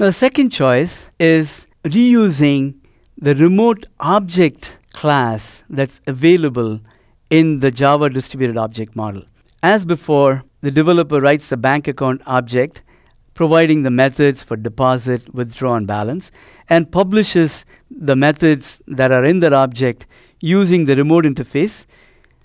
Now, the second choice is reusing the remote object class that's available in the Java distributed object model. As before, the developer writes the bank account object, providing the methods for deposit, withdraw, and balance, and publishes the methods that are in that object using the remote interface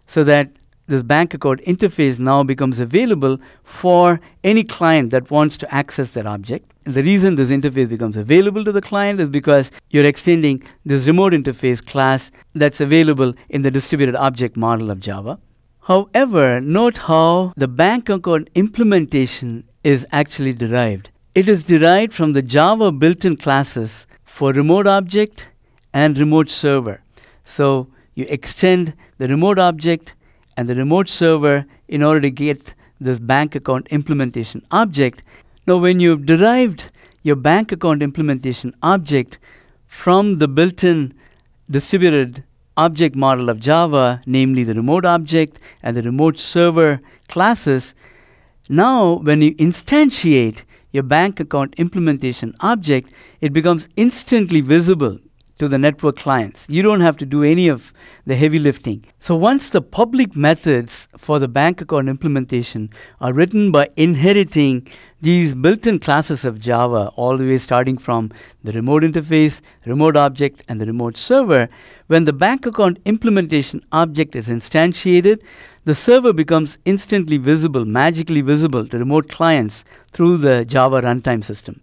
so that this bank account interface now becomes available for any client that wants to access that object. And the reason this interface becomes available to the client is because you're extending this remote interface class that's available in the distributed object model of Java. However, note how the bank account implementation is actually derived. It is derived from the Java built-in classes for remote object and remote server. So you extend the remote object and the remote server, in order to get this bank account implementation object, now when you've derived your bank account implementation object from the built-in distributed object model of Java, namely the remote object and the remote server classes, now when you instantiate your bank account implementation object, it becomes instantly visible to the network clients. You don't have to do any of the heavy lifting. So once the public methods for the bank account implementation are written by inheriting these built-in classes of Java, all the way starting from the remote interface, remote object, and the remote server, when the bank account implementation object is instantiated, the server becomes instantly visible, magically visible to remote clients through the Java runtime system.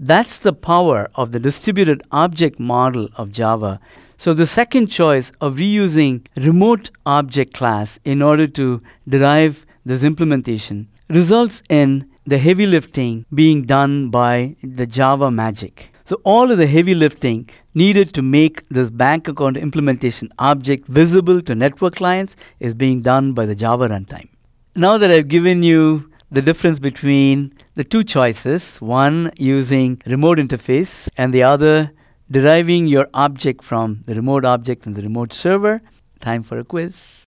That's the power of the distributed object model of Java. So the second choice of reusing remote object class in order to derive this implementation results in the heavy lifting being done by the Java magic. So all of the heavy lifting needed to make this bank account implementation object visible to network clients is being done by the Java runtime. Now that I've given you the difference between the two choices, one using remote interface and the other deriving your object from the remote object and the remote server. Time for a quiz.